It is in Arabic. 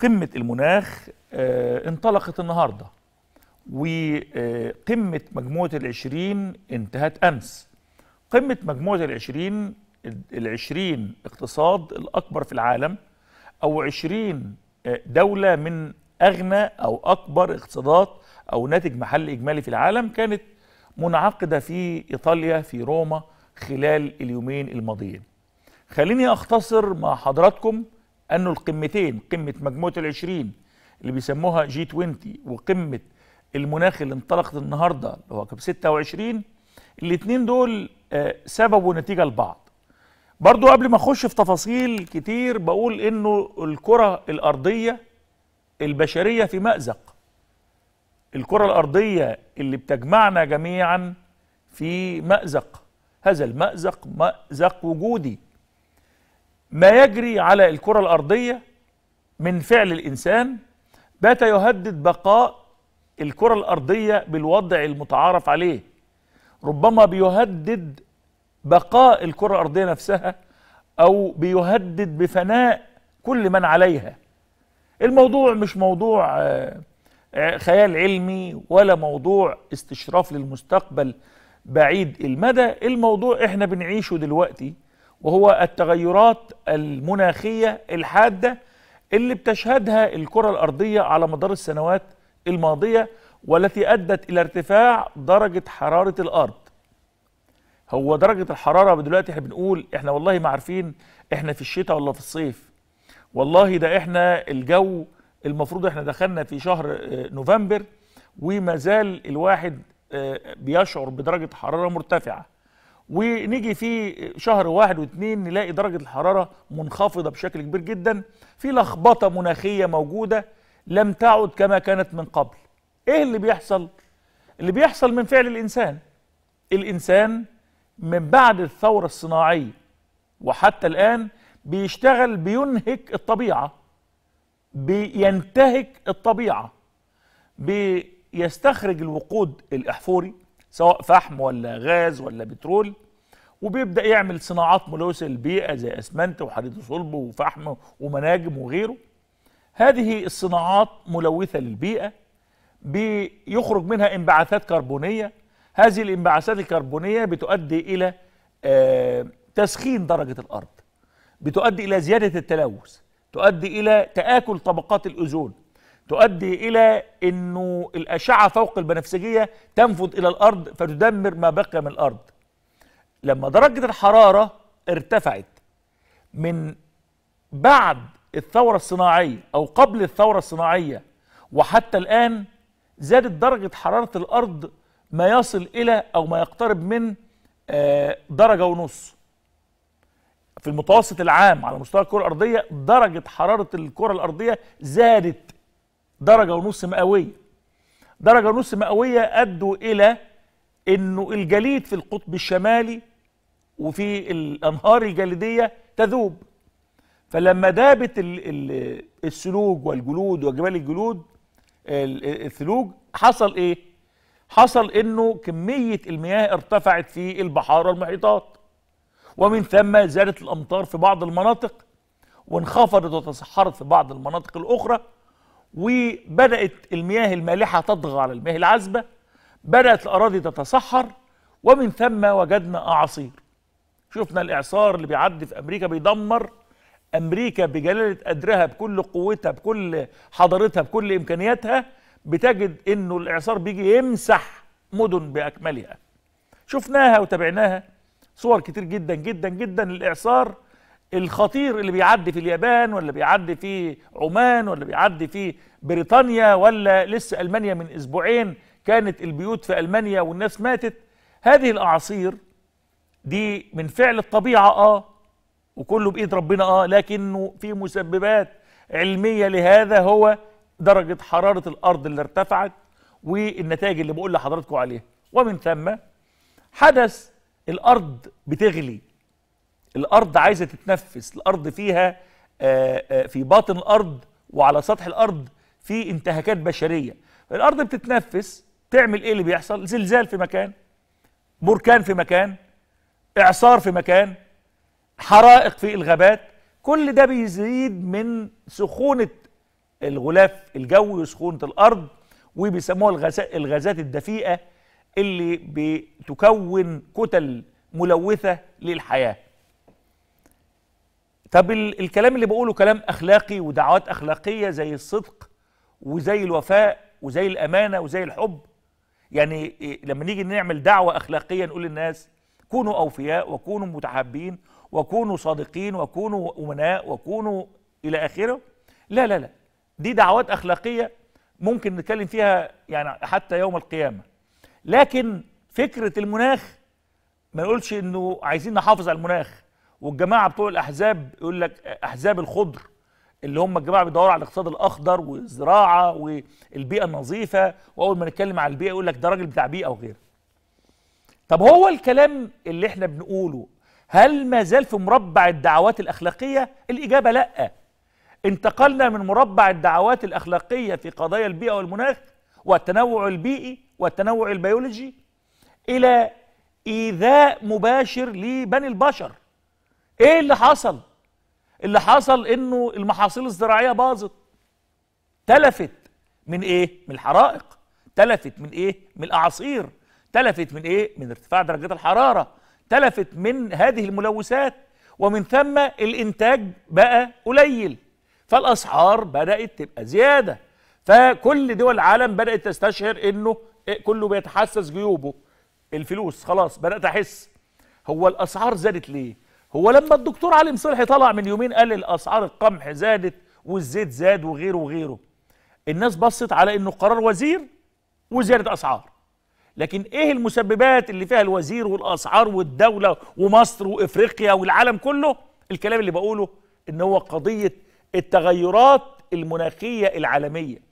قمة المناخ آه، انطلقت النهاردة وقمة مجموعة العشرين انتهت أمس قمة مجموعة العشرين العشرين اقتصاد الأكبر في العالم أو عشرين آه، دولة من أغنى أو أكبر اقتصادات أو ناتج محل إجمالي في العالم كانت منعقدة في إيطاليا في روما خلال اليومين الماضيين خليني أختصر مع حضراتكم أنه القمتين قمة مجموعة العشرين اللي بيسموها جي 20 وقمة المناخ اللي انطلقت النهاردة اللي هو كاب 26 الاثنين دول آه، سبب ونتيجة لبعض برضو قبل ما أخش في تفاصيل كتير بقول إنه الكرة الأرضية البشرية في مأزق الكرة الأرضية اللي بتجمعنا جميعا في مأزق هذا المأزق مأزق وجودي ما يجري على الكرة الأرضية من فعل الإنسان بات يهدد بقاء الكرة الأرضية بالوضع المتعارف عليه ربما بيهدد بقاء الكرة الأرضية نفسها أو بيهدد بفناء كل من عليها الموضوع مش موضوع آه، آه، خيال علمي ولا موضوع استشراف للمستقبل بعيد المدى الموضوع احنا بنعيشه دلوقتي وهو التغيرات المناخية الحادة اللي بتشهدها الكرة الأرضية على مدار السنوات الماضية والتي أدت إلى ارتفاع درجة حرارة الأرض هو درجة الحرارة دلوقتي احنا بنقول احنا والله ما عارفين احنا في الشتاء ولا في الصيف والله ده احنا الجو المفروض احنا دخلنا في شهر آه، نوفمبر وما زال الواحد آه، بيشعر بدرجة حرارة مرتفعة ونيجي في شهر واحد واثنين نلاقي درجة الحرارة منخفضة بشكل كبير جدا في لخبطة مناخية موجودة لم تعد كما كانت من قبل ايه اللي بيحصل؟ اللي بيحصل من فعل الإنسان الإنسان من بعد الثورة الصناعية وحتى الآن بيشتغل بينهك الطبيعة بينتهك الطبيعة بيستخرج الوقود الأحفوري سواء فحم ولا غاز ولا بترول وبيبدا يعمل صناعات ملوثه للبيئه زي اسمنت وحديد صلب وفحم ومناجم وغيره هذه الصناعات ملوثه للبيئه بيخرج منها انبعاثات كربونيه هذه الانبعاثات الكربونيه بتؤدي الى آه، تسخين درجه الارض بتؤدي الى زياده التلوث تؤدي الى تاكل طبقات الاوزون تؤدي إلى أنه الأشعة فوق البنفسجية تنفذ إلى الأرض فتدمر ما بقي من الأرض لما درجة الحرارة ارتفعت من بعد الثورة الصناعية أو قبل الثورة الصناعية وحتى الآن زادت درجة حرارة الأرض ما يصل إلى أو ما يقترب من آه، درجة ونص في المتوسط العام على مستوى الكرة الأرضية درجة حرارة الكرة الأرضية زادت درجة ونص مئوية درجة ونص مئوية أدوا إلى أنه الجليد في القطب الشمالي وفي الأنهار الجليدية تذوب فلما دابت الثلوج والجلود وجبال الجلود الثلوج حصل ايه حصل انه كمية المياه ارتفعت في البحارة المحيطات ومن ثم زادت الامطار في بعض المناطق وانخفضت وتصحرت في بعض المناطق الاخرى وبدأت المياه المالحة تطغى على المياه العذبة بدأت الأراضي تتصحر ومن ثم وجدنا أعاصير شفنا الإعصار اللي بيعدي في أمريكا بيدمر أمريكا بجلالة قدرها بكل قوتها بكل حضارتها بكل إمكانياتها بتجد إنه الإعصار بيجي يمسح مدن بأكملها شفناها وتابعناها صور كتير جدا جدا جدا للإعصار الخطير اللي بيعدي في اليابان ولا بيعدي في عمان ولا بيعدي في بريطانيا ولا لسه ألمانيا من أسبوعين كانت البيوت في ألمانيا والناس ماتت هذه الأعاصير دي من فعل الطبيعة آه وكله بإيد ربنا آه لكنه في مسببات علمية لهذا هو درجة حرارة الأرض اللي ارتفعت والنتائج اللي بقول لحضراتكم عليها ومن ثم حدث الأرض بتغلي الارض عايزه تتنفس الارض فيها آه، آه، في باطن الارض وعلى سطح الارض في انتهاكات بشريه الارض بتتنفس تعمل ايه اللي بيحصل زلزال في مكان بركان في مكان اعصار في مكان حرائق في الغابات كل ده بيزيد من سخونه الغلاف الجوي وسخونه الارض وبيسموها الغازات الدفيئه اللي بتكون كتل ملوثه للحياه طب الكلام اللي بقوله كلام اخلاقي ودعوات اخلاقيه زي الصدق وزي الوفاء وزي الامانه وزي الحب يعني لما نيجي نعمل دعوه اخلاقيه نقول للناس كونوا اوفياء وكونوا متحابين وكونوا صادقين وكونوا امناء وكونوا الى اخره لا لا لا دي دعوات اخلاقيه ممكن نتكلم فيها يعني حتى يوم القيامه لكن فكره المناخ ما نقولش انه عايزين نحافظ على المناخ والجماعه بتوع الاحزاب يقول لك احزاب الخضر اللي هم الجماعه بيدوروا على الاقتصاد الاخضر والزراعه والبيئه النظيفه واول ما نتكلم على البيئه يقول لك ده راجل بتاع بيئه وغيره. طب هو الكلام اللي احنا بنقوله هل ما زال في مربع الدعوات الاخلاقيه؟ الاجابه لا. انتقلنا من مربع الدعوات الاخلاقيه في قضايا البيئه والمناخ والتنوع البيئي والتنوع البيولوجي الى ايذاء مباشر لبني البشر. ايه اللي حصل اللي حصل انه المحاصيل الزراعيه باظت تلفت من ايه من الحرائق تلفت من ايه من الاعاصير تلفت من ايه من ارتفاع درجات الحراره تلفت من هذه الملوثات ومن ثم الانتاج بقى قليل فالاسعار بدات تبقى زياده فكل دول العالم بدات تستشعر انه كله بيتحسس جيوبه الفلوس خلاص بدات احس هو الاسعار زادت ليه هو لما الدكتور علي مصلحي طلع من يومين قال الاسعار القمح زادت والزيت زاد وغيره وغيره الناس بصت على انه قرار وزير وزياده اسعار لكن ايه المسببات اللي فيها الوزير والاسعار والدوله ومصر وافريقيا والعالم كله الكلام اللي بقوله ان هو قضيه التغيرات المناخيه العالميه